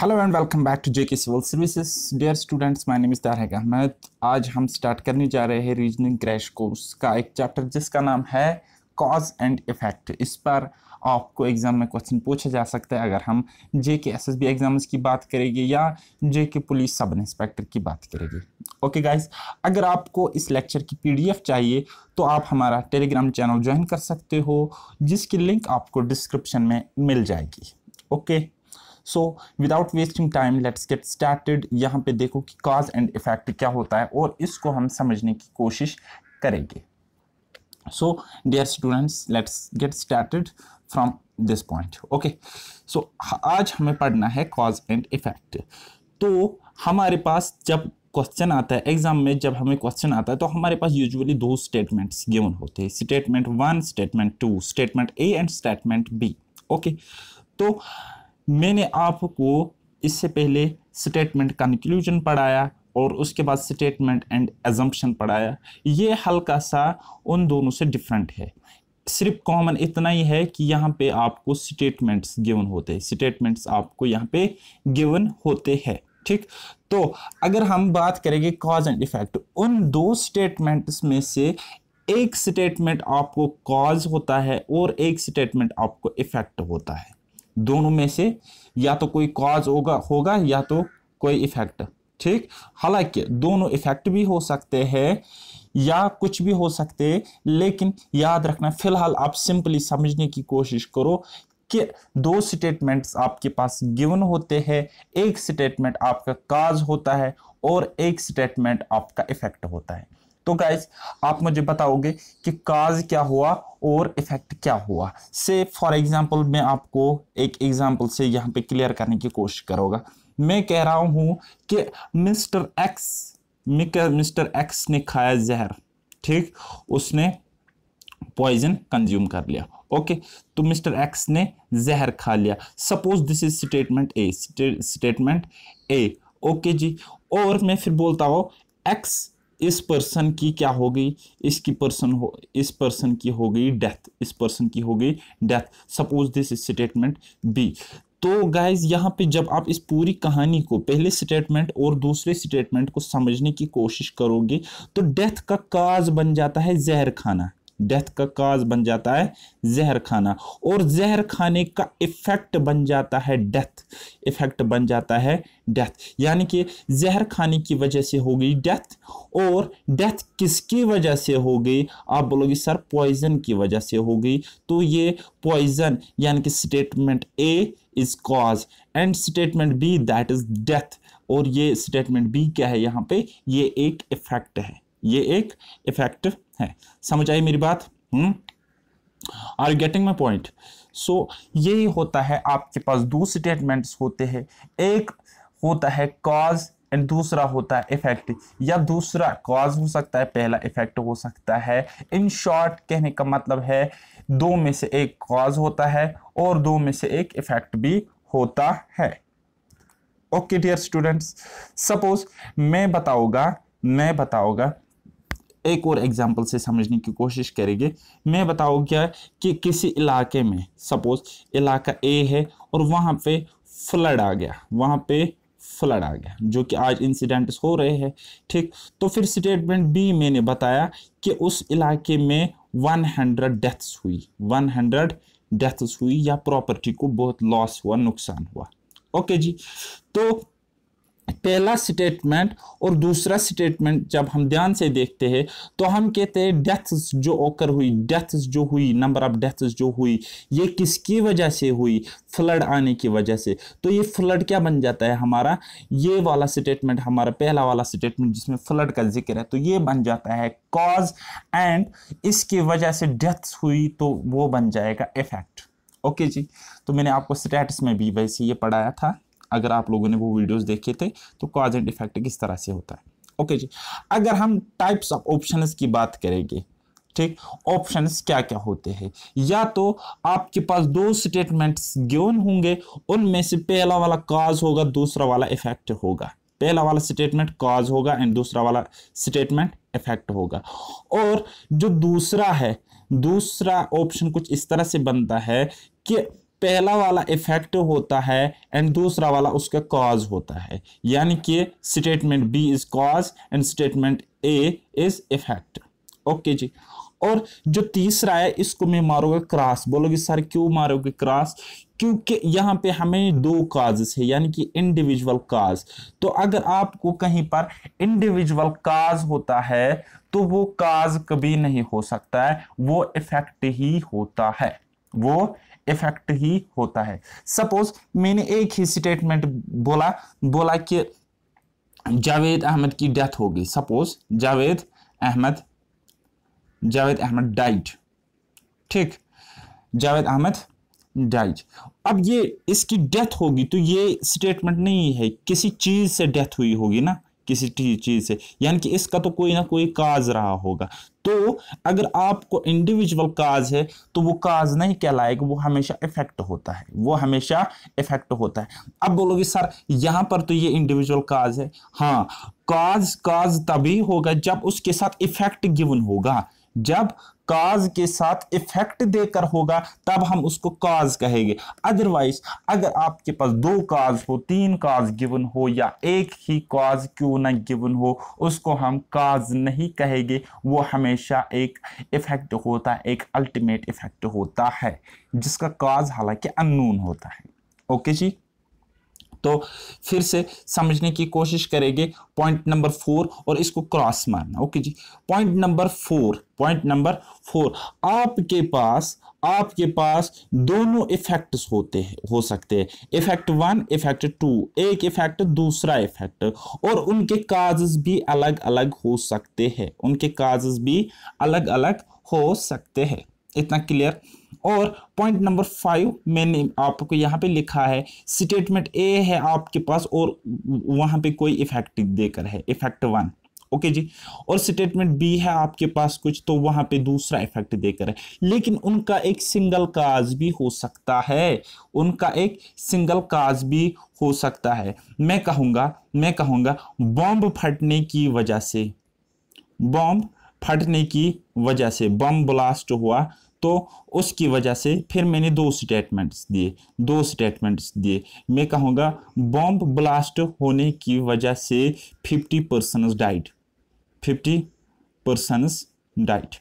Hello and welcome back to JK civil services dear students my name is है अहमद आज हम start करने जा रहे हैं रीजनिंग क्रैश कोर्स का एक चैप्टर जिसका नाम है कॉज एंड इफेक्ट इस पर आपको एग्ज़ाम में क्वेश्चन पूछा जा सकता है अगर हम जे के एस एस बी एग्ज़ाम्स की बात करेंगे या जे के पुलिस सब इंस्पेक्टर की बात करेंगे ओके गाइस अगर आपको इस लेक्चर की पीडीएफ चाहिए तो आप हमारा टेलीग्राम चैनल ज्वाइन कर सकते हो जिसकी लिंक आपको डिस्क्रिप्शन में मिल जाएगी okay okay. So without wasting time let's get started यहाँ पे देखो कि काज एंड इफेक्ट क्या होता है और इसको हम समझने की कोशिश करेंगे so dear students let's get started from this point okay so आज हमें पढ़ना है कॉज एंड इफेक्ट तो हमारे पास जब क्वेश्चन आता है एग्जाम में जब हमें क्वेश्चन आता है तो हमारे पास यूजुअली दो स्टेटमेंट्स गिवन होते हैं statement one statement two statement A and statement B okay तो मैंने आपको इससे पहले स्टेटमेंट कंक्लूजन पढ़ाया और उसके बाद स्टेटमेंट एंड एजम्पन पढ़ाया ये हल्का सा उन दोनों से डिफरेंट है सिर्फ कॉमन इतना ही है कि यहाँ पे आपको स्टेटमेंट्स गिवन होते हैं स्टेटमेंट्स आपको यहाँ पे गिवन होते हैं ठीक तो अगर हम बात करेंगे कॉज एंड इफेक्ट उन दो स्टेटमेंट्स में से एक स्टेटमेंट आपको कॉज होता है और एक स्टेटमेंट आपको इफेक्ट होता है दोनों में से या तो कोई कॉज होगा होगा या तो कोई इफेक्ट ठीक हालांकि दोनों इफेक्ट भी हो सकते हैं या कुछ भी हो सकते लेकिन याद रखना फिलहाल आप सिंपली समझने की कोशिश करो कि दो स्टेटमेंट्स आपके पास गिवन होते हैं एक स्टेटमेंट आपका काज होता है और एक स्टेटमेंट आपका इफेक्ट होता है तो गाइज आप मुझे बताओगे कि काज क्या हुआ और इफेक्ट क्या हुआ से फॉर एग्जाम्पल मैं आपको एक एग्जाम्पल से यहाँ पे क्लियर करने की कोशिश करूँगा मैं कह रहा हूँ कि मिस्टर एक्स मिस्टर एक्स ने खाया जहर ठीक उसने पॉइजन कंज्यूम कर लिया ओके तो मिस्टर एक्स ने जहर खा लिया suppose this is statement A statement A okay जी और मैं फिर बोलता हूँ एक्स इस पर्सन की क्या हो गई इसकी पर्सन हो इस पर्सन की हो गई डेथ इस पर्सन की हो गई death suppose this statement B तो गाइज यहाँ पे जब आप इस पूरी कहानी को पहले स्टेटमेंट और दूसरे स्टेटमेंट को समझने की कोशिश करोगे तो डेथ का काज बन जाता है जहर खाना डेथ का काज बन जाता है जहर खाना और जहर खाने का इफ़ेक्ट बन जाता है डेथ इफ़ेक्ट बन जाता है डेथ यानी कि जहर खाने की वजह से हो गई डेथ और डेथ किसकी वजह से हो गई आप बोलोगे सर पॉइज़न की वजह से हो गई तो ये पॉइज़न यानी कि statement A is cause and statement B that is death और ये स्टेटमेंट बी क्या है यहाँ पे ये एक इफ़ेक्ट है ये एक इफ़ेक्ट है समझ आई मेरी बात are you getting my point so यही होता है आपके पास दो स्टेटमेंट्स होते हैं एक होता है कॉज एंड दूसरा होता है इफेक्ट या दूसरा कॉज हो सकता है पहला इफेक्ट हो सकता है इन शॉर्ट कहने का मतलब है दो में से एक कॉज होता है और दो में से एक इफेक्ट भी होता है ओके डियर स्टूडेंट्स सपोज मैं बताऊंगा मैं बताऊंगा एक और एग्जाम्पल से समझने की कोशिश करेंगे मैं बताऊँ क्या कि किसी इलाके में सपोज इलाका ए है और वहाँ पे फ्लड आ गया वहाँ पे फ्लड आ गया जो कि आज इंसिडेंट्स हो रहे हैं ठीक तो फिर स्टेटमेंट बी मैंने बताया कि उस इलाके में 100 डेथ्स हुई 100 डेथ्स हुई या प्रॉपर्टी को बहुत लॉस हुआ नुकसान हुआ ओके जी तो पहला स्टेटमेंट और दूसरा स्टेटमेंट जब हम ध्यान से देखते हैं तो हम कहते हैं डेथ्स जो ओकर हुई डेथ्स जो हुई नंबर ऑफ डेथ्स जो हुई ये किसकी वजह से हुई फ्लड आने की वजह से तो ये फ्लड क्या बन जाता है हमारा ये वाला स्टेटमेंट हमारा पहला वाला स्टेटमेंट जिसमें फ्लड का जिक्र है तो ये बन जाता है कॉज एंड इसकी वजह से डेथ्स हुई तो वो बन जाएगा इफेक्ट ओके जी तो मैंने आपको स्टेटस में भी वैसे ये पढ़ाया था अगर आप लोगों ने वो वीडियोस देखे थे तो कॉज एंड इफेक्ट किस तरह से होता है ओके जी अगर हम टाइप्स ऑफ ऑप्शंस की बात करेंगे ठीक ऑप्शंस क्या क्या होते हैं या तो आपके पास दो स्टेटमेंट्स गिवन होंगे उनमें से पहला वाला काज होगा दूसरा वाला इफेक्ट होगा पहला वाला स्टेटमेंट काज होगा एंड दूसरा वाला स्टेटमेंट इफेक्ट होगा और जो दूसरा है दूसरा ऑप्शन कुछ इस तरह से बनता है कि पहला वाला इफेक्ट होता है एंड दूसरा वाला उसका कॉज होता है यानी कि statement B is cause and statement A is effect okay जी और जो तीसरा है इसको मैं मारूंगा क्रॉस बोलोगे सर क्यों मारोगे क्रॉस क्योंकि यहाँ पे हमें दो काजेस है यानी कि इंडिविजुअल काज तो अगर आपको कहीं पर इंडिविजुअल काज होता है तो वो काज कभी नहीं हो सकता है वो इफेक्ट ही होता है वो इफेक्ट ही होता है सपोज मैंने एक ही स्टेटमेंट बोला बोला कि जावेद अहमद की डेथ हो गई सपोज जावेद अहमद जावेद अहमद डाइट ठीक जावेद अहमद डाइट अब ये इसकी डेथ होगी तो ये स्टेटमेंट नहीं है किसी चीज़ से डेथ हुई होगी ना किसी चीज़ से यानी कि इसका तो कोई ना कोई काज रहा होगा तो अगर आपको इंडिविजुअल काज है तो वो काज नहीं कहलाएगा वो हमेशा इफेक्ट होता है वो हमेशा इफेक्ट होता है अब बोलोगे सर यहां पर तो ये इंडिविजुअल काज है हाँ काज काज तभी होगा जब उसके साथ इफेक्ट गिवन होगा जब काज के साथ इफेक्ट देकर होगा तब हम उसको काज कहेंगे अदरवाइज अगर आपके पास दो काज हो तीन काज गिवन हो या एक ही काज क्यों ना गिवन हो उसको हम काज नहीं कहेंगे वो हमेशा एक इफेक्ट होता है एक अल्टीमेट इफेक्ट होता है जिसका काज हालांकि अननोन होता है ओके जी तो फिर से समझने की कोशिश करेंगे पॉइंट नंबर फोर और इसको क्रॉस मारना ओके जी point number four point number four आपके पास आपके पास दोनों इफेक्ट्स होते हैं हो सकते हैं इफेक्ट वन इफेक्ट टू एक इफेक्ट दूसरा इफेक्ट और उनके काजेस भी अलग अलग हो सकते हैं उनके काजेस भी अलग अलग हो सकते हैं इतना क्लियर और पॉइंट नंबर फाइव मैंने आपको यहाँ पे लिखा है स्टेटमेंट ए है आपके पास और वहाँ पे कोई इफेक्ट देकर है इफेक्ट वन ओके जी और स्टेटमेंट बी है आपके पास कुछ तो वहाँ पे दूसरा इफेक्ट देकर है लेकिन उनका एक सिंगल काज भी हो सकता है उनका एक सिंगल काज भी हो सकता है मैं कहूँगा मैं कहूँगा बॉम्ब फटने की वजह से बॉम्ब फटने की वजह से बम ब्लास्ट हुआ तो उसकी वजह से फिर मैंने दो स्टेटमेंट्स दिए दो स्टेटमेंट्स दिए मैं कहूँगा बॉम्ब ब्लास्ट होने की वजह से fifty persons died fifty persons died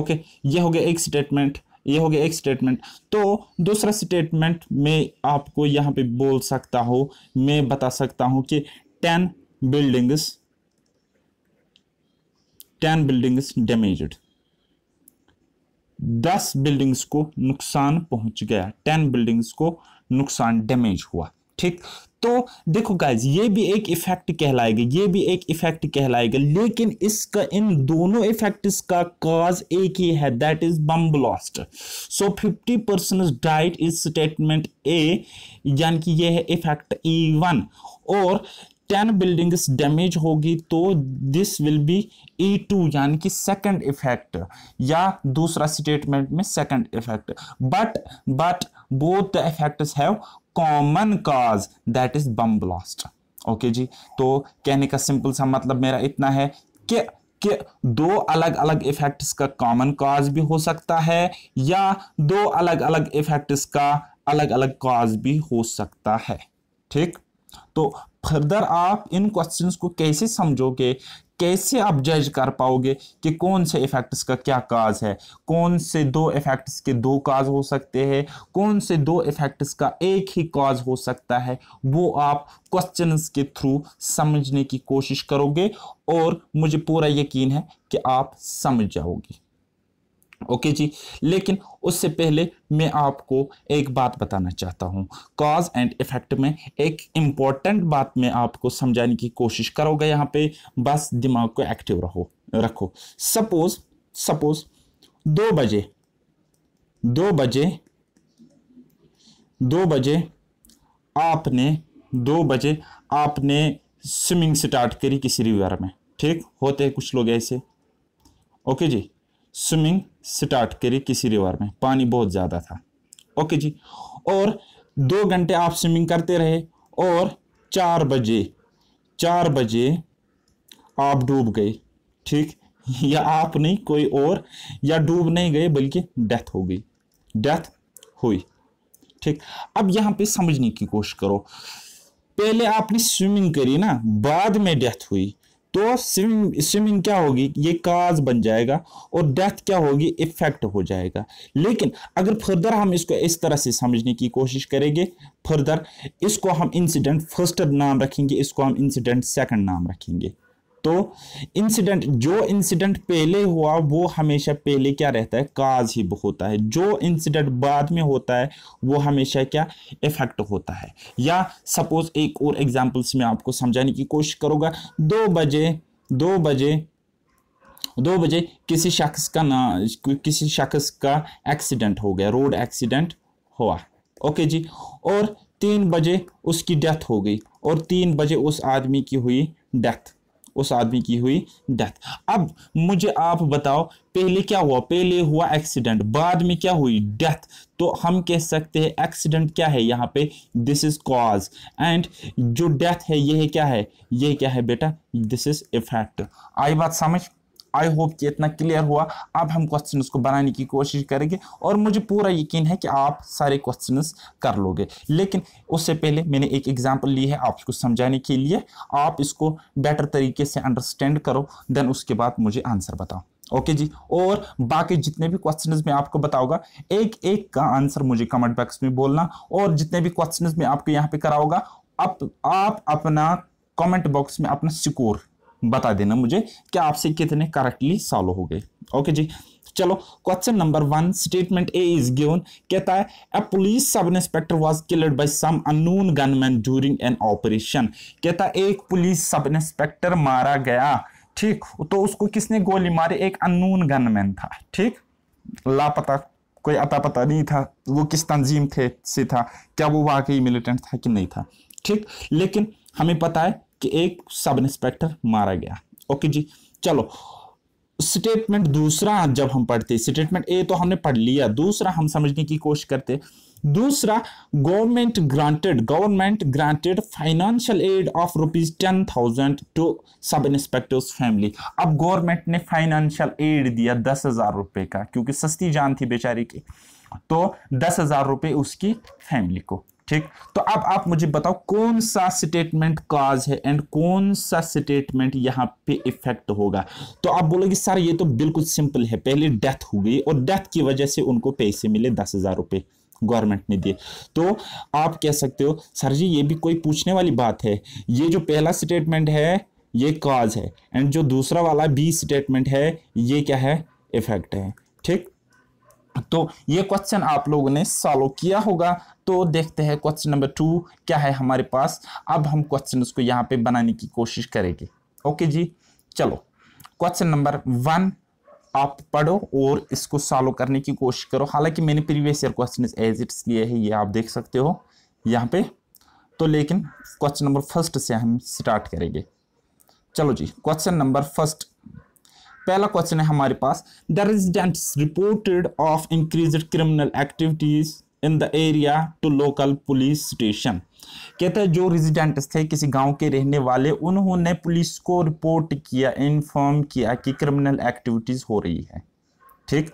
okay ये हो गया एक स्टेटमेंट ये हो गया एक स्टेटमेंट तो दूसरा स्टेटमेंट मैं आपको यहाँ पे बोल सकता हूँ मैं बता सकता हूँ कि ten buildings ten buildings damaged दस बिल्डिंग्स को नुकसान पहुंच गया टेन बिल्डिंग्स को नुकसान डैमेज हुआ ठीक तो देखो गाइज ये भी एक इफेक्ट कहलाएगा ये भी एक इफेक्ट कहलाएगा लेकिन इसका इन दोनों इफेक्ट का काज एक ही है that is bomb blast so fifty percent died is statement A यानी कि यह है इफेक्ट ई वन और टेन बिल्डिंग्स डैमेज होगी तो this will be E two यानी कि सेकंड इफेक्ट या दूसरा स्टेटमेंट में second effect but but both the effects have common cause that is bomb blast okay जी तो कहने का सिंपल सा मतलब मेरा इतना है कि कि दो अलग अलग इफेक्ट्स का कॉमन काज भी हो सकता है या दो अलग अलग इफेक्ट्स का अलग अलग काज भी हो सकता है ठीक तो फर्दर आप इन क्वेश्चन को कैसे समझोगे कैसे आप जज कर पाओगे कि कौन से इफेक्ट्स का क्या काज है कौन से दो इफेक्ट्स के दो काज हो सकते हैं कौन से दो इफेक्ट्स का एक ही काज हो सकता है वो आप क्वेश्चंस के थ्रू समझने की कोशिश करोगे और मुझे पूरा यकीन है कि आप समझ जाओगे ओके जी लेकिन उससे पहले मैं आपको एक बात बताना चाहता हूँ कॉज एंड इफेक्ट में एक इम्पॉर्टेंट बात मैं आपको समझाने की कोशिश करोगे यहाँ पे बस दिमाग को एक्टिव रहो रखो सपोज सपोज दो बजे दो बजे दो बजे आपने दो बजे आपने स्विमिंग स्टार्ट करी किसी रिवर में ठीक होते हैं कुछ लोग ऐसे ओके जी स्विमिंग स्टार्ट करी किसी रिवर में पानी बहुत ज़्यादा था ओके जी और दो घंटे आप स्विमिंग करते रहे और चार बजे चार बजे आप डूब गए ठीक या आप नहीं कोई और या डूब नहीं गए बल्कि डेथ हो गई डेथ हुई ठीक अब यहाँ पे समझने की कोशिश करो पहले आपने स्विमिंग करी ना बाद में डेथ हुई तो स्विमिंग स्विमिंग क्या होगी ये काज बन जाएगा और डेथ क्या होगी इफेक्ट हो जाएगा लेकिन अगर फर्दर हम इसको इस तरह से समझने की कोशिश करेंगे फर्दर इसको हम इंसिडेंट फर्स्ट नाम रखेंगे इसको हम इंसिडेंट सेकंड नाम रखेंगे तो इंसिडेंट जो इंसिडेंट पहले हुआ वो हमेशा पहले क्या रहता है काज ही होता है जो इंसिडेंट बाद में होता है वो हमेशा क्या इफेक्ट होता है या सपोज एक और एग्जाम्पल्स में आपको समझाने की कोशिश करूँगा दो बजे दो बजे दो बजे किसी शख्स का ना किसी शख्स का एक्सीडेंट हो गया रोड एक्सीडेंट हुआ ओके जी और तीन बजे उसकी डेथ हो गई और तीन बजे उस आदमी की हुई डेथ उस आदमी की हुई डेथ अब मुझे आप बताओ पहले क्या हुआ पहले हुआ एक्सीडेंट बाद में क्या हुई डेथ तो हम कह सकते हैं एक्सीडेंट क्या है यहाँ पे दिस इज कॉज एंड जो डेथ है यह क्या है यह क्या है बेटा दिस इज इफेक्ट आई बात समझ आई होप कि इतना क्लियर हुआ अब हम क्वेश्चन को बनाने की कोशिश करेंगे और मुझे पूरा यकीन है कि आप सारे क्वेश्चन कर लोगे लेकिन उससे पहले मैंने एक एग्जाम्पल ली है आपको समझाने के लिए आप इसको बेटर तरीके से अंडरस्टैंड करो देन उसके बाद मुझे आंसर बताओ ओके okay जी और बाकी जितने भी क्वेश्चन में आपको बताऊंगा एक एक का आंसर मुझे कमेंट बॉक्स में बोलना और जितने भी क्वेश्चन में आपको यहाँ पे कराऊंगा आप, आप अपना कमेंट बॉक्स में अपना स्कोर बता देना मुझे कि आपसे कितने करेक्टली सॉल्व हो गए ओके जी चलो question number one statement A is given कहता है a police sub inspector was killed by some unknown gunman during an operation कहता है एक पुलिस सब इंस्पेक्टर मारा गया ठीक तो उसको किसने गोली मारी एक अननोन गनमैन था ठीक लापता कोई अता पता नहीं था वो किस तंजीम थे से था क्या वो वाकई मिलिटेंट था कि नहीं था ठीक लेकिन हमें पता है कि एक सब इंस्पेक्टर मारा गया ओके जी चलो स्टेटमेंट दूसरा जब हम पढ़ते स्टेटमेंट ए तो हमने पढ़ लिया दूसरा हम समझने की कोशिश करते दूसरा government granted government granted financial aid of rupees ten thousand to sub inspector's family अब गवर्नमेंट ने फाइनेंशियल एड दिया दस हजार रुपए का क्योंकि सस्ती जान थी बेचारी की तो दस हजार रुपए उसकी फैमिली को ठीक तो अब आप मुझे बताओ कौन सा स्टेटमेंट काज है एंड कौन सा स्टेटमेंट यहाँ पे इफेक्ट होगा तो आप बोलोगे सर ये तो बिल्कुल सिंपल है पहले डेथ हो गई और डेथ की वजह से उनको पैसे मिले दस हज़ार रुपये गवर्नमेंट ने दिए तो आप कह सकते हो सर जी ये भी कोई पूछने वाली बात है ये जो पहला स्टेटमेंट है ये काज है एंड जो दूसरा वाला बी स्टेटमेंट है ये क्या है इफेक्ट है ठीक तो ये क्वेश्चन आप लोगों ने सॉल्व किया होगा तो देखते हैं क्वेश्चन नंबर टू क्या है हमारे पास अब हम क्वेश्चन उसको यहाँ पे बनाने की कोशिश करेंगे ओके जी चलो क्वेश्चन नंबर वन आप पढ़ो और इसको सॉल्व करने की कोशिश करो हालांकि मैंने previous year question as it's लिए है ये आप देख सकते हो यहाँ पे तो लेकिन क्वेश्चन नंबर फर्स्ट से हम स्टार्ट करेंगे चलो जी क्वेश्चन नंबर फर्स्ट पहला क्वेश्चन है हमारे पास the residents reported of increase criminal activities in the area to local police station कहते हैं जो रेजिडेंट्स थे किसी गांव के रहने वाले उन्होंने पुलिस को रिपोर्ट किया इन्फॉर्म किया कि क्रिमिनल एक्टिविटीज़ हो रही है ठीक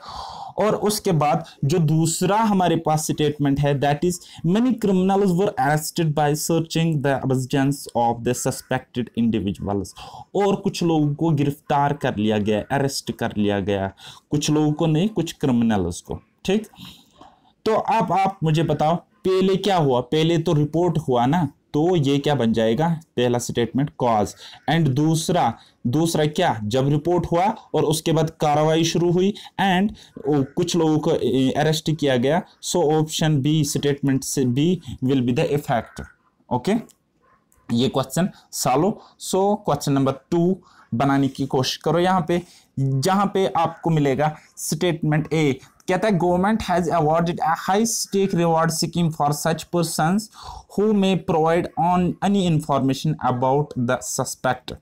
और उसके बाद जो दूसरा हमारे पास स्टेटमेंट है that is many criminals were arrested by searching the residence of the suspected individuals और कुछ लोगों को गिरफ्तार कर लिया गया अरेस्ट कर लिया गया कुछ लोगों को नहीं कुछ क्रिमिनल्स को ठीक तो अब आप, आप मुझे बताओ पहले क्या हुआ पहले तो रिपोर्ट हुआ ना तो ये क्या बन जाएगा पहला स्टेटमेंट कॉज एंड दूसरा दूसरा क्या जब रिपोर्ट हुआ और उसके बाद कार्रवाई शुरू हुई एंड कुछ लोगों को अरेस्ट किया गया सो ऑप्शन बी स्टेटमेंट से B will be the effect okay ये क्वेश्चन सालो सो क्वेश्चन नंबर टू बनाने की कोशिश करो यहाँ पे जहाँ पे आपको मिलेगा स्टेटमेंट ए कहता है government has awarded a high stake reward scheme for such person who may provide on any information about the suspect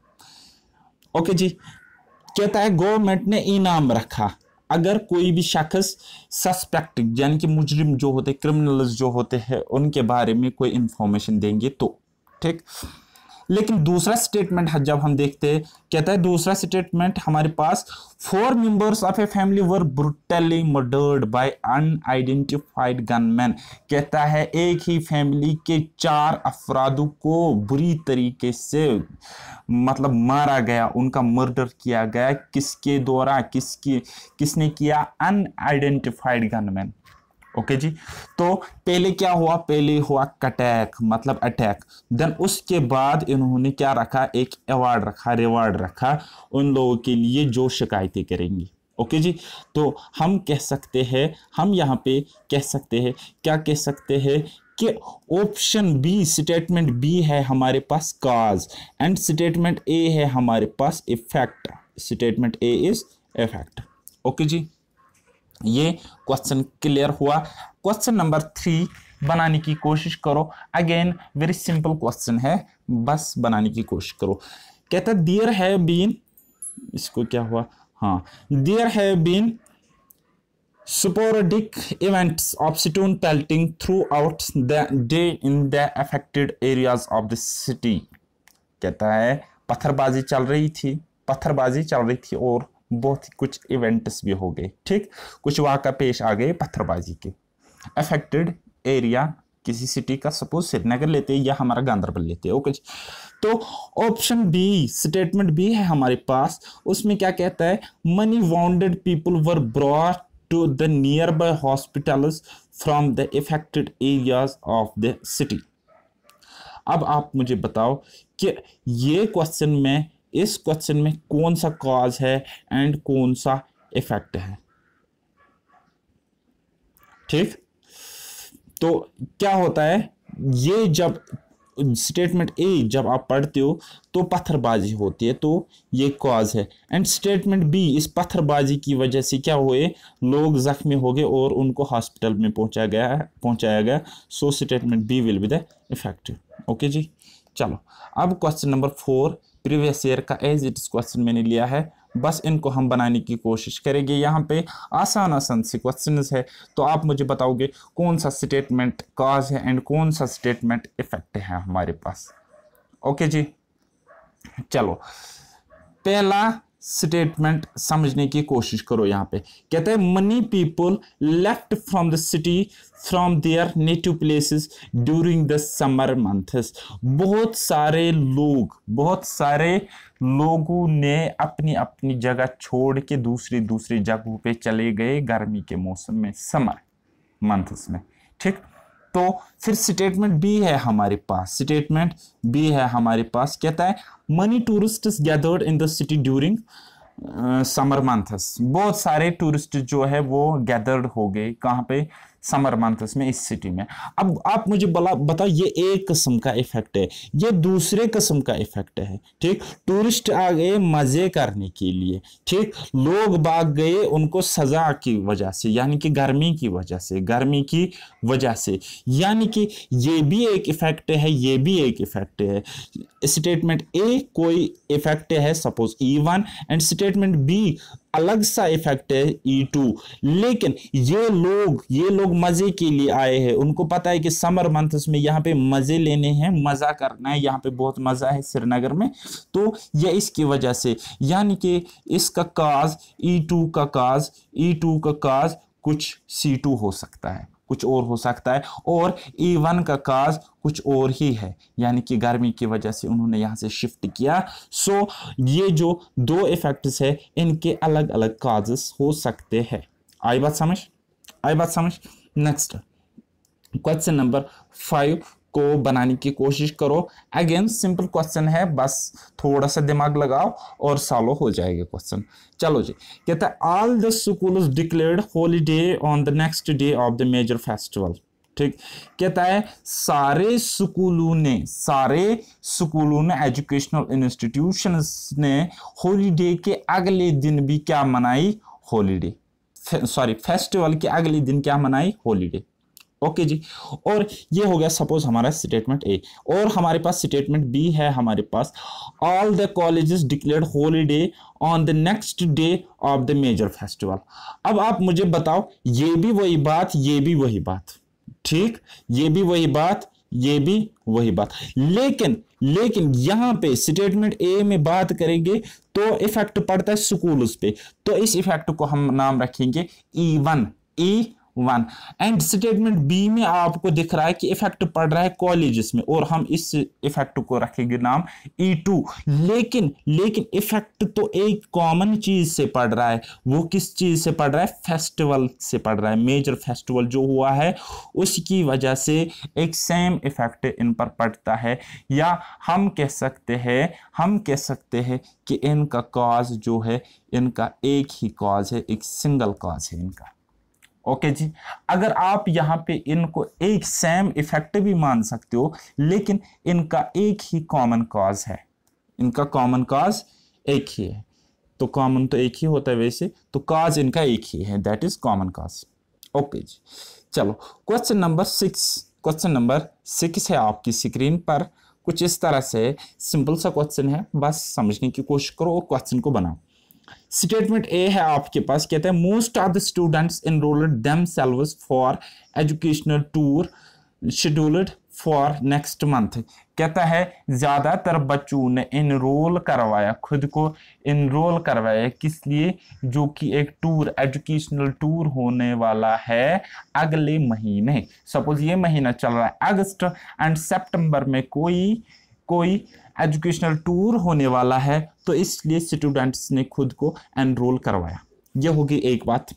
okay जी कहता है गवर्नमेंट ने इनाम रखा अगर कोई भी शख्स सस्पेक्ट यानी कि मुजरिम जो होते क्रिमिनल्स जो होते हैं उनके बारे में कोई इंफॉर्मेशन देंगे तो ठीक लेकिन दूसरा स्टेटमेंट जब हम देखते हैं कहता है दूसरा स्टेटमेंट हमारे पास four members of a family were brutally murdered by unidentified gunman कहता है एक ही फैमिली के चार अफरादों को बुरी तरीके से मतलब मारा गया उनका मर्डर किया गया किसके द्वारा किसकी किसने किया अनआइडेंटिफाइड गनमैन ओके जी तो पहले क्या हुआ पहले हुआ कटैक मतलब अटैक देन उसके बाद इन्होंने क्या रखा एक अवार्ड रखा रिवार्ड रखा उन लोगों के लिए जो शिकायतें करेंगे ओके okay जी तो हम कह सकते हैं हम यहाँ पे कह सकते हैं क्या कह सकते हैं कि ऑप्शन बी स्टेटमेंट बी है हमारे पास काज एंड स्टेटमेंट ए है हमारे पास effect statement A is effect okay जी ये क्वेश्चन क्लियर हुआ क्वेश्चन नंबर थ्री बनाने की कोशिश करो अगेन वेरी सिंपल क्वेश्चन है बस बनाने की कोशिश करो कहता देयर है बीन इसको क्या हुआ हाँ there has been sporadic events of pelting throughout the day in the affected areas of the city कहता है पत्थरबाजी चल रही थी पत्थरबाजी चल रही थी और बहुत कुछ इवेंट्स भी हो गए ठीक कुछ वाक पेश आ गए पत्थरबाजी के अफेक्टेड एरिया किसी सिटी का सपोज श्रीनगर लेते या हमारा गांधरबल लेते ओके तो ऑप्शन बी स्टेटमेंट बी है हमारे पास उसमें क्या कहता है many wounded people were brought to the nearby hospital from the affected areas of the city अब आप मुझे बताओ कि ये क्वेश्चन में इस क्वेश्चन में कौन सा कॉज है एंड कौन सा इफेक्ट है ठीक तो क्या होता है ये जब स्टेटमेंट ए जब आप पढ़ते हो तो पत्थरबाजी होती है तो ये कॉज है एंड स्टेटमेंट बी इस पत्थरबाजी की वजह से क्या हुए लोग जख्मी हो गए और उनको हॉस्पिटल में पहुंचा गया पहुंचाया गया so statement B will be the effect okay जी चलो अब question number four previous year का एज इट्स क्वेश्चन मैंने लिया है बस इनको हम बनाने की कोशिश करेंगे यहाँ पे आसान आसान से क्वेश्चन है तो आप मुझे बताओगे कौन सा स्टेटमेंट काज है एंड कौन सा स्टेटमेंट इफेक्ट है हमारे पास ओके जी चलो पहला स्टेटमेंट समझने की कोशिश करो यहाँ पे कहते हैं many people left from the city from their native places during the summer months बहुत सारे लोग बहुत सारे लोगों ने अपनी अपनी जगह छोड़ के दूसरी दूसरी जगहों पे चले गए गर्मी के मौसम में समर मंथस में ठीक तो फिर स्टेटमेंट बी है हमारे पास स्टेटमेंट बी है हमारे पास कहता है many tourist gathered in the city during summer months बहुत सारे टूरिस्ट जो है वो गैदर्ड हो गए कहाँ पे समर मंथस में इस सिटी में अब आप मुझे बताओ ये एक किस्म का इफेक्ट है ये दूसरे किस्म का इफेक्ट है ठीक टूरिस्ट आ गए मज़े करने के लिए ठीक लोग भाग गए उनको सज़ा की वजह से यानी कि गर्मी की वजह से गर्मी की वजह से यानी कि ये भी एक इफेक्ट है ये भी एक इफेक्ट है स्टेटमेंट ए कोई इफेक्ट है suppose E one and statement B अलग सा इफेक्ट है ई e टू लेकिन ये लोग ये लोग मज़े के लिए आए हैं उनको पता है कि समर मंथस में यहाँ पे मज़े लेने हैं मज़ा करना है यहाँ पे बहुत मज़ा है श्रीनगर में तो यह इसकी वजह से यानी कि इसका काज ई टू का काज ई टू का काज कुछ सी टू हो सकता है कुछ और हो सकता है और ई वन का काज कुछ और ही है यानी कि गर्मी की वजह से उन्होंने यहाँ से शिफ्ट किया सो so, ये जो दो इफेक्ट्स है इनके अलग अलग काजेस हो सकते हैं आई बात समझ आई बात समझ नेक्स्ट क्वेश्चन नंबर फाइव को बनाने की कोशिश करो अगेन सिंपल क्वेश्चन है बस थोड़ा सा दिमाग लगाओ और सॉल्व हो जाएगा क्वेश्चन चलो जी कहता है all the school declared holiday on the next day of the major festival ठीक कहता है सारे स्कूलों ने सारे स्कूलों ने एजुकेशनल इंस्टीट्यूशन ने हॉलीडे के अगले दिन भी क्या मनाई हॉलीडे सॉरी फेस्टिवल के अगले दिन क्या मनाई हॉलीडे ओके जी और ये हो गया सपोज हमारा स्टेटमेंट ए और हमारे पास स्टेटमेंट बी है हमारे पास all the colleges declare holiday on the next day of the major festival अब आप मुझे बताओ ये भी वही बात ये भी वही बात ठीक ये भी वही बात ये भी वही बात लेकिन लेकिन यहां पे स्टेटमेंट ए में बात करेंगे तो इफेक्ट पड़ता है स्कूल पे तो इस इफेक्ट को हम नाम रखेंगे E one E one and statement B में आपको दिख रहा है कि इफेक्ट पड़ रहा है कॉलेजेस में और हम इस इफेक्ट को रखेंगे नाम ई e टू लेकिन लेकिन इफेक्ट तो एक कॉमन चीज से पड़ रहा है वो किस चीज से पड़ रहा है फेस्टिवल से पड़ रहा है मेजर फेस्टिवल जो हुआ है उसकी वजह से एक सेम इफेक्ट इन पर पड़ता है या हम कह सकते हैं हम कह सकते हैं कि इनका कॉज जो है इनका एक ही कॉज है एक सिंगल कॉज है इनका ओके जी अगर आप यहाँ पे इनको एक सेम इफेक्ट भी मान सकते हो लेकिन इनका एक ही कॉमन कॉज है इनका कॉमन कॉज एक ही है तो कॉमन तो एक ही होता है वैसे तो कॉज इनका एक ही है that is common cause okay जी चलो question number six question number six है आपकी स्क्रीन पर कुछ इस तरह से सिंपल सा क्वेश्चन है बस समझने की कोशिश करो और क्वेश्चन को बनाओ स्टेटमेंट ए है आपके पास कहते हैं most of the students enrolled themselves for educational tour scheduled for next month कहता है ज़्यादातर बच्चों ने इनरोल करवाया खुद को इनरोल करवाया किस लिए जो कि एक टूर एजुकेशनल टूर होने वाला है अगले महीने सपोज ये महीना चल रहा है अगस्त एंड सितंबर में कोई कोई एजुकेशनल टूर होने वाला है तो इसलिए स्टूडेंट्स ने खुद को एनरोल करवाया ये होगी एक बात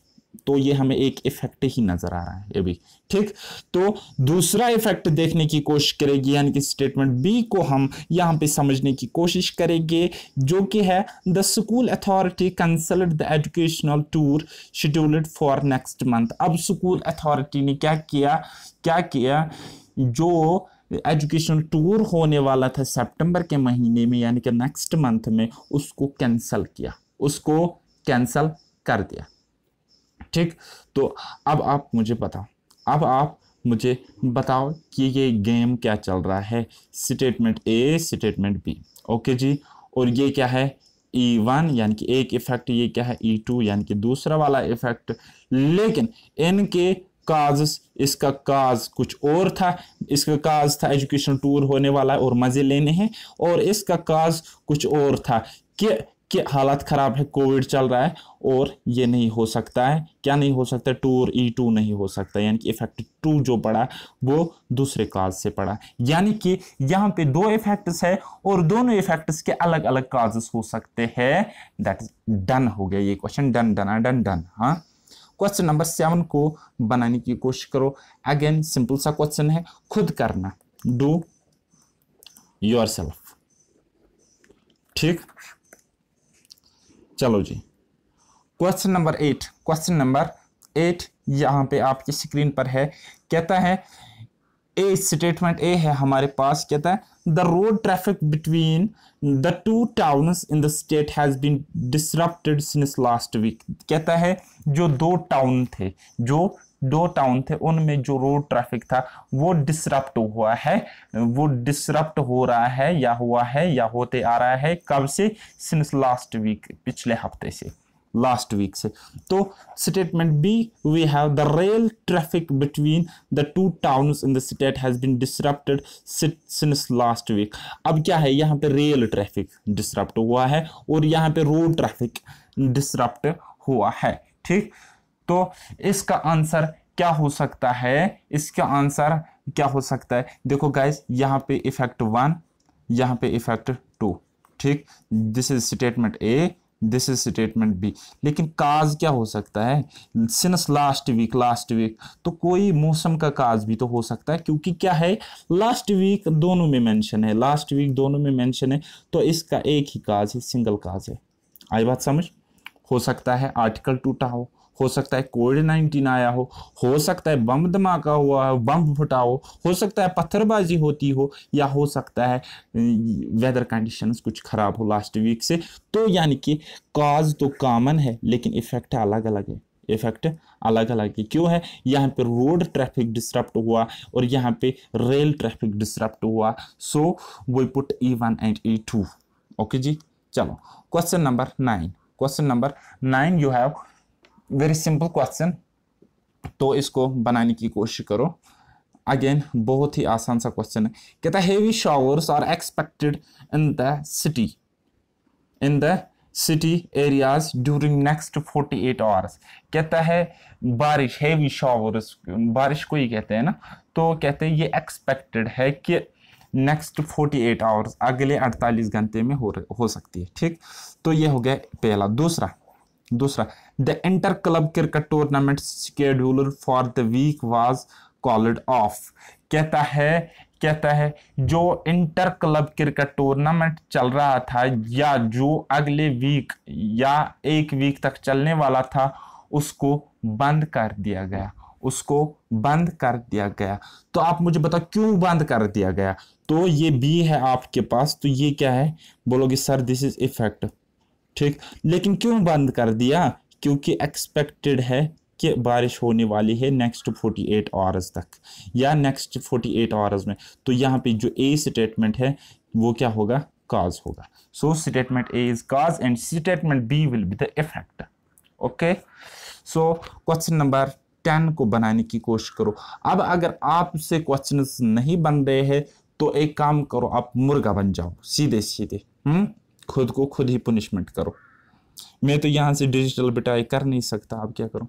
तो ये हमें एक इफेक्ट ही नज़र आ रहा है ये भी ठीक तो दूसरा इफेक्ट देखने की कोशिश करेगी यानी कि स्टेटमेंट बी को हम यहाँ पे समझने की कोशिश करेंगे जो कि है the school authority consult the educational tour scheduled for next month अब स्कूल अथॉरिटी ने क्या किया क्या किया जो एजुकेशनल टूर होने वाला था सितंबर के महीने में यानी कि नेक्स्ट मंथ में उसको कैंसिल किया उसको कैंसिल कर दिया ठीक तो अब आप मुझे बताओ अब आप मुझे बताओ कि ये गेम क्या चल रहा है statement A statement B okay जी और ये क्या है ई e वन यानी कि एक इफ़ेक्ट ये क्या है ई e टू यानी कि दूसरा वाला इफ़ेक्ट लेकिन इनके काजस इसका काज कुछ और था इसका काज था एजुकेशन टूर होने वाला है और मज़े लेने हैं और इसका काज कुछ और था कि कि हालात ख़राब है कोविड चल रहा है और ये नहीं हो सकता है क्या नहीं हो सकता टूर ई e टू नहीं हो सकता यानी कि इफेक्ट टू जो पड़ा वो दूसरे काज से पड़ा यानी कि यहाँ पे दो इफेक्ट्स है और दोनों इफेक्ट्स के अलग अलग काजेस हो सकते हैं दैट डन हो गया ये क्वेश्चन डन डना डन डन हाँ क्वेश्चन नंबर सेवन को बनाने की कोशिश करो अगेन सिंपल सा क्वेश्चन है खुद करना डू योर सेल्फ ठीक चलो जी question number eight question number eight यहां पे आपकी स्क्रीन पर है कहता है ए स्टेटमेंट ए है हमारे पास कहता है the road traffic between the two towns in the state has been disrupted since last week कहता है जो दो टाउन थे जो दो टाउन थे उनमें जो रोड ट्रैफिक था वो डिसरप्ट हुआ है वो डिसरप्ट हो रहा है या हुआ है या होते आ रहा है कब से सिंस लास्ट वीक पिछले हफ्ते से लास्ट वीक से तो statement B we have the rail traffic between the two town in the state has been disrupted since last week अब क्या है यहाँ पे रेल ट्रैफिक डिसरप्ट हुआ है और यहाँ पे रोड ट्रैफिक डिसरप्ट हुआ है ठीक तो इसका आंसर क्या हो सकता है इसका आंसर क्या हो सकता है देखो गाइज यहाँ पे इफेक्ट वन यहाँ पे इफेक्ट टू ठीक this is statement A this is statement B लेकिन काज क्या हो सकता है since last week last week तो कोई मौसम का काज भी तो हो सकता है क्योंकि क्या है लास्ट वीक दोनों में मेंशन है लास्ट वीक दोनों में मेंशन है तो इसका एक ही काज है सिंगल काज है आई बात समझ हो सकता है आर्टिकल टूटा हो हो सकता है कोविड नाइन्टीन आया हो हो सकता है बम धमाका हुआ हो बम फटा हो हो सकता है पत्थरबाजी होती हो या हो सकता है वेदर कंडीशंस कुछ ख़राब हो लास्ट वीक से तो यानी कि काज तो कॉमन है लेकिन इफ़ेक्ट अलग अलग है इफेक्ट अलग अलग है क्यों है यहाँ पे रोड ट्रैफिक डिस्टरप्ट हुआ और यहाँ पे रेल ट्रैफिक डिस्टर्ब हुआ so we put E one and E two okay जी चलो question number nine question number nine you have very simple question तो इसको बनाने की कोशिश करो अगेन बहुत ही आसान सा क्वेश्चन है कहता heavy showers are expected in the city in the city areas during next 48 eight hours कहता है बारिश हैवी शॉवर्स बारिश को ही कहते हैं ना तो कहते हैं ये एक्सपेक्टेड है कि नेक्स्ट 48 एट आवर्स अगले 48 घंटे में हो हो सकती है ठीक तो ये हो गया पहला दूसरा दूसरा the inter club cricket tournament schedule for the week was called off कहता है कहता है जो इंटर क्लब क्रिकेट टूर्नामेंट चल रहा था या जो अगले वीक या एक वीक तक चलने वाला था उसको बंद कर दिया गया उसको बंद कर दिया गया तो आप मुझे बताओ क्यों बंद कर दिया गया तो ये बी है आपके पास तो ये क्या है बोलोगे सर दिस इज इफेक्ट ठीक लेकिन क्यों बंद कर दिया क्योंकि एक्सपेक्टेड है कि बारिश होने वाली है नेक्स्ट 48 आवर्स तक या नेक्स्ट 48 आवर्स में तो यहाँ पे जो ए स्टेटमेंट है वो क्या होगा काज होगा so statement A is cause and statement B will be the effect okay so question number ten को बनाने की कोशिश करो अब अगर आपसे क्वेश्चन नहीं बन रहे हैं तो एक काम करो आप मुर्गा बन जाओ सीधे सीधे हम्म खुद को खुद ही पुनिशमेंट करो मैं तो यहाँ से डिजिटल बिटाई कर नहीं सकता आप क्या करो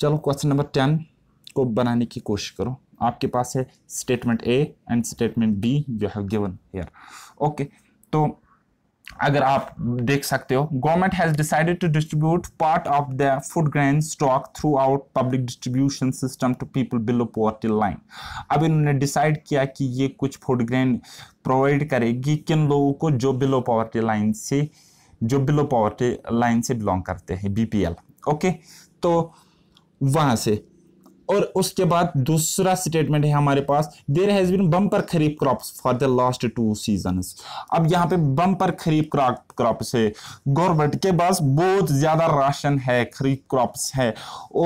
चलो क्वेश्चन नंबर टेन को बनाने की कोशिश करो आपके पास है statement A and statement B you have given here okay तो अगर आप देख सकते हो government has decided to distribute part of the food grain stock throughout public distribution system to people below poverty line अब इन्होंने decide किया कि ये कुछ फूड ग्रेन प्रोवाइड करेगी किन लोगों को जो बिलो पॉवर्टी लाइन से जो बिलो पॉवर्टी लाइन से बिलोंग करते हैं बी ओके तो वहाँ से और उसके बाद दूसरा स्टेटमेंट है हमारे पास there has been bumper kharif crop for the last two season अब यहाँ पे बम्पर खरीफ क्रॉप्स है गवर्नमेंट के पास बहुत ज़्यादा राशन है खरीफ क्रॉप्स है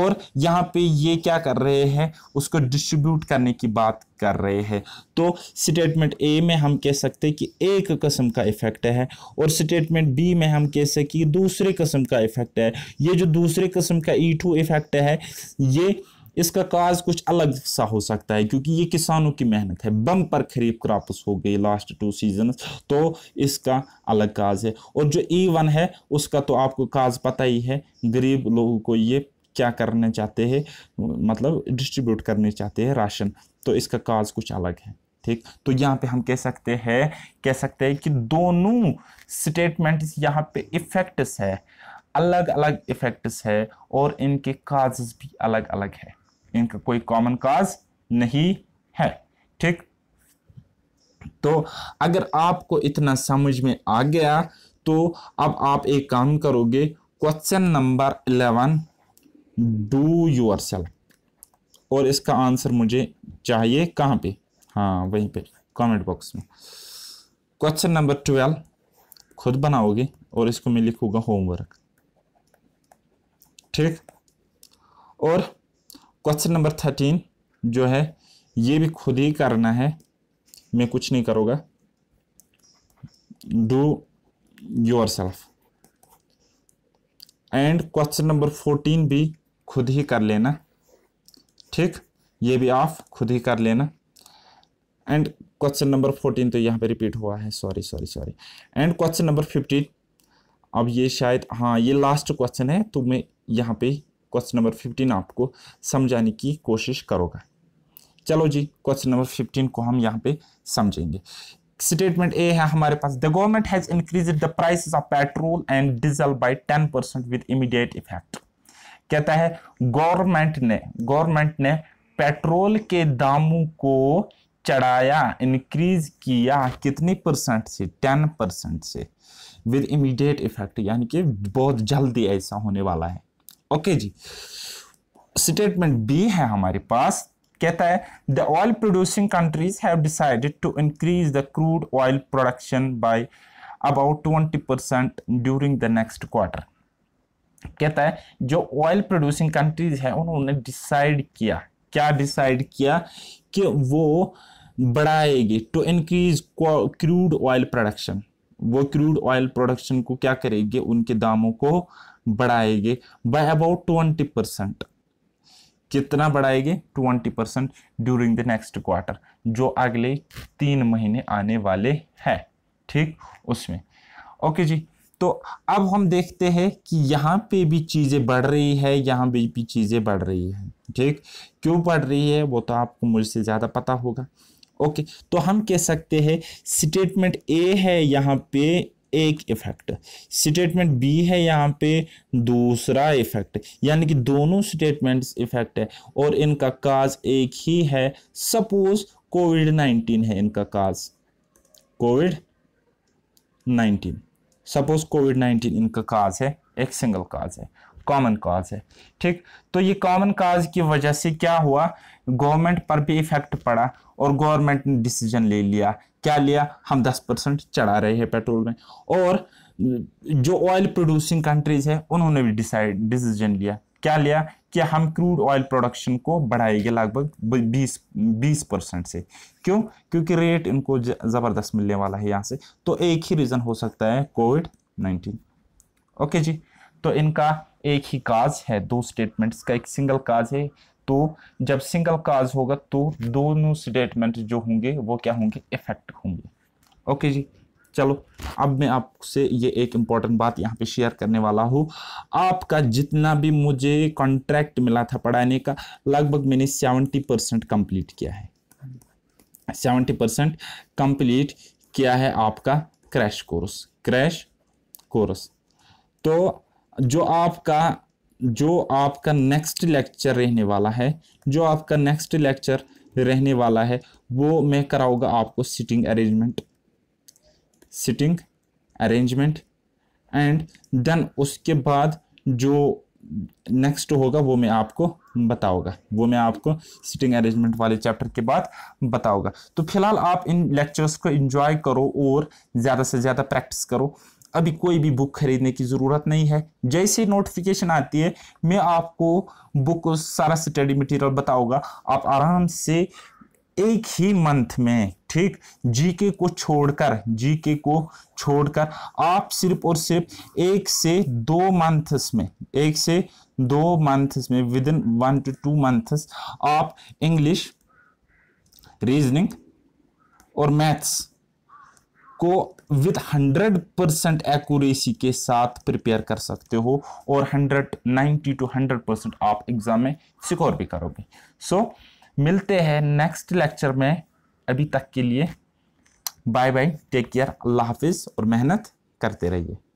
और यहाँ पे ये क्या कर रहे हैं उसको डिस्ट्रीब्यूट करने की बात कर रहे हैं तो स्टेटमेंट ए में हम कह सकते हैं कि एक कस्म का इफेक्ट है और स्टेटमेंट बी में हम कह सकते कि दूसरे कस्म का इफेक्ट है ये जो दूसरे कस्म का ई टू इफेक्ट है ये इसका काज कुछ अलग सा हो सकता है क्योंकि ये किसानों की मेहनत है बम पर खरीफ क्रॉप्स हो गई लास्ट टू सीजन तो इसका अलग काज है और जो ई e वन है उसका तो आपको काज पता ही है गरीब लोगों को ये क्या करना चाहते हैं मतलब डिस्ट्रीब्यूट करने चाहते हैं राशन तो इसका काज कुछ अलग है ठीक तो यहाँ पे हम कह सकते हैं कह सकते हैं कि दोनों स्टेटमेंट्स यहाँ पे इफ़ेक्ट्स है अलग अलग इफ़ेक्ट्स है और इनके काजेज भी अलग अलग है इनका कोई कॉमन काज नहीं है ठीक तो अगर आपको इतना समझ में आ गया तो अब आप एक काम करोगे question number eleven do yourself और इसका आंसर मुझे चाहिए कहाँ पे हाँ वहीं पे कमेंट बॉक्स में क्वेश्चन नंबर ट्वेल्व खुद बनाओगे और इसको मैं लिखूंगा होमवर्क ठीक और क्वेश्चन नंबर थर्टीन जो है ये भी खुद ही करना है मैं कुछ नहीं करूँगा do yourself and question number fourteen भी खुद ही कर लेना ठीक ये भी आप खुद ही कर लेना एंड क्वेश्चन नंबर फोर्टीन तो यहाँ पे रिपीट हुआ है sorry sorry sorry and question number fifteen अब ये शायद हाँ ये लास्ट क्वेश्चन है तो मैं यहाँ पे क्वेश्चन नंबर फिफ्टीन आपको समझाने की कोशिश करोगा चलो जी क्वेश्चन नंबर फिफ्टीन को हम यहाँ पे समझेंगे स्टेटमेंट ए है हमारे पास the government has increase the price of petrol and diesel by ten percent with immediate effect कहता है गवर्नमेंट ने गवर्नमेंट ने पेट्रोल के दामों को चढ़ाया इंक्रीज किया कितनी परसेंट से टेन परसेंट से विद इमीडिएट इफेक्ट यानी कि बहुत जल्दी ऐसा होने वाला है ओके जी स्टेटमेंट बी है हमारे पास कहता है the oil producing countries have decided to increase the crude oil production by about twenty percent during the next quarter कहता है जो ऑयल प्रोड्यूसिंग कंट्रीज है उन्होंने डिसाइड किया क्या डिसाइड किया कि वो बढ़ाएगी to increase crude oil production वो क्रूड ऑयल प्रोडक्शन को क्या करेंगे उनके दामों को बढ़ाएंगे बाय अबाउट ट्वेंटी परसेंट कितना बढ़ाएंगे twenty percent during the next quarter जो अगले तीन महीने आने वाले हैं ठीक उसमें ओके जी तो अब हम देखते हैं कि यहाँ पे भी चीज़ें बढ़ रही है यहाँ पे भी चीज़ें बढ़ रही है ठीक क्यों बढ़ रही है वो तो आपको मुझसे ज़्यादा पता होगा ओके तो हम कह सकते हैं स्टेटमेंट ए है यहाँ पे एक इफेक्ट स्टेटमेंट बी है यहाँ पे दूसरा इफेक्ट यानी कि दोनों स्टेटमेंट्स इफेक्ट है और इनका काज एक ही है सपोज कोविड नाइन्टीन है इनका cause COVID nineteen suppose COVID nineteen इनका काज है एक सिंगल काज है कॉमन काज है ठीक तो ये कॉमन काज की वजह से क्या हुआ गवर्नमेंट पर भी इफेक्ट पड़ा और गवर्नमेंट ने डिसीजन ले लिया क्या लिया हम 10 परसेंट चढ़ा रहे हैं पेट्रोल में और जो ऑयल प्रोड्यूसिंग कंट्रीज है उन्होंने भी डिसाइड डिसीजन लिया क्या लिया कि हम क्रूड ऑयल प्रोडक्शन को बढ़ाएंगे लगभग 20 20 परसेंट से क्यों क्योंकि रेट इनको ज़बरदस्त मिलने वाला है यहाँ से तो एक ही रीज़न हो सकता है कोविड नाइन्टीन ओके जी तो इनका एक ही काज है दो स्टेटमेंट्स का एक सिंगल काज है तो जब सिंगल काज होगा तो दोनों स्टेटमेंट जो होंगे वो क्या होंगे इफेक्ट होंगे ओके जी चलो अब मैं आपसे ये एक इम्पॉर्टेंट बात यहाँ पे शेयर करने वाला हूँ आपका जितना भी मुझे कॉन्ट्रैक्ट मिला था पढ़ाने का लगभग मैंने सेवेंटी परसेंट कम्प्लीट किया है सेवेंटी परसेंट कम्प्लीट किया है आपका क्रैश कोर्स क्रैश कोर्स तो जो आपका जो आपका नेक्स्ट लेक्चर रहने वाला है जो आपका नेक्स्ट लेक्चर रहने वाला है वो मैं कराऊंगा आपको sitting arrangement sitting arrangement and then उसके बाद जो नेक्स्ट होगा वो मैं आपको बताऊंगा वो मैं आपको सिटिंग अरेंजमेंट वाले चैप्टर के बाद बताऊंगा तो फिलहाल आप इन लेक्चर्स को एंजॉय करो और ज़्यादा से ज़्यादा प्रैक्टिस करो अभी कोई भी बुक खरीदने की ज़रूरत नहीं है जैसे नोटिफिकेशन आती है मैं आपको बुक सारा स्टडी मटेरियल बताऊंगा आप आराम से एक ही मंथ में ठीक जीके को छोड़कर जीके को छोड़कर आप सिर्फ और सिर्फ एक से दो मंथ्स में एक से दो मंथ्स में within one two two months आप इंग्लिश रीजनिंग और मैथ्स को विद 100 परसेंट एक्यूरेसी के साथ प्रिपेयर कर सकते हो और हंड्रेड 90 टू 100 परसेंट आप एग्ज़ाम में सिक्योर भी करोगे सो so, मिलते हैं नेक्स्ट लेक्चर में अभी तक के लिए बाय बाय टेक केयर अल्लाह हाफिज़ और मेहनत करते रहिए